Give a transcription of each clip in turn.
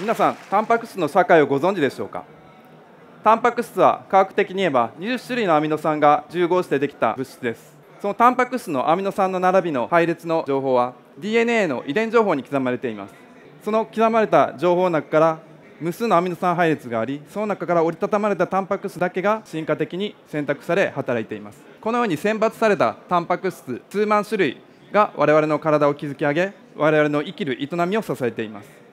皆さんタンパク質の社会をご存知でしょうかタンパク質は科学的に言えば20種類のアミノ酸が重合してできた物質ですそのタンパク質のアミノ酸の並びの配列の情報は DNA の遺伝情報に刻まれていますその刻まれた情報の中から無数のアミノ酸配列がありその中から折りたたまれたタンパク質だけが進化的に選択され働いていますこのように選抜されたタンパク質数万種類が我々の体を築き上げ我々の生きる営みを支えています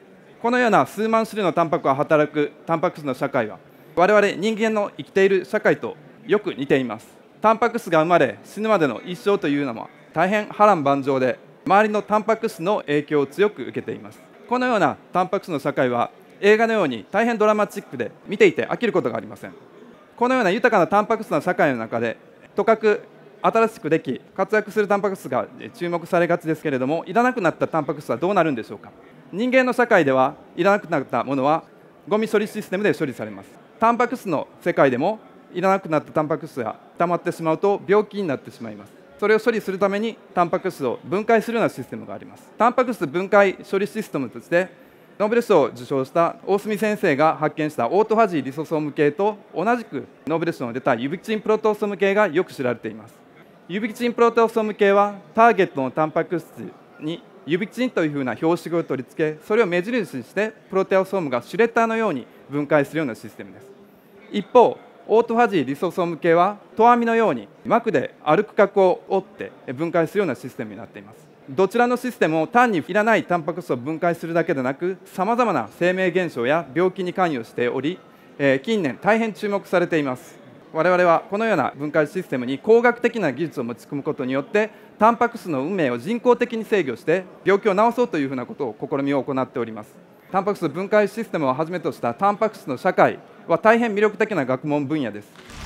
このような数万種類のタンパクが働くタンパク質の社会は我々人間の生きている社会とよく似ていますタンパク質が生まれ死ぬまでの一生というのは大変波乱万丈で周りのタンパク質の影響を強く受けていますこのようなタンパク質の社会は映画のように大変ドラマチックで見ていて飽きることがありませんこのような豊かなタンパク質の社会の中でとかく新しくでき活躍するタンパク質が注目されがちですけれどもいらなくなったタンパク質はどうなるんでしょうか人間の社会ではいらなくなったものはゴミ処理システムで処理されますタンパク質の世界でもいらなくなったタンパク質が溜まってしまうと病気になってしまいますそれを処理するためにタンパク質を分解するようなシステムがありますタンパク質分解処理システムとしてノーベル賞を受賞した大隅先生が発見したオートファジーリソソーム系と同じくノーベル賞の出たユビチンプロトーソーム系がよく知られていますユビキチンプロテオソーム系はターゲットのタンパク質にユビキチンというふうな標識を取り付けそれを目印にしてプロテオソームがシュレッダーのように分解するようなシステムです一方オートファジーリソソーム系はトアミのように膜で歩く角を折って分解するようなシステムになっていますどちらのシステムも単にいらないタンパク質を分解するだけでなくさまざまな生命現象や病気に関与しており近年大変注目されています我々はこのような分解システムに工学的な技術を持ち込むことによってタンパク質の運命を人工的に制御して病気を治そうというふうなことを試みを行っておりますタンパク質分解システムをはじめとしたタンパク質の社会は大変魅力的な学問分野です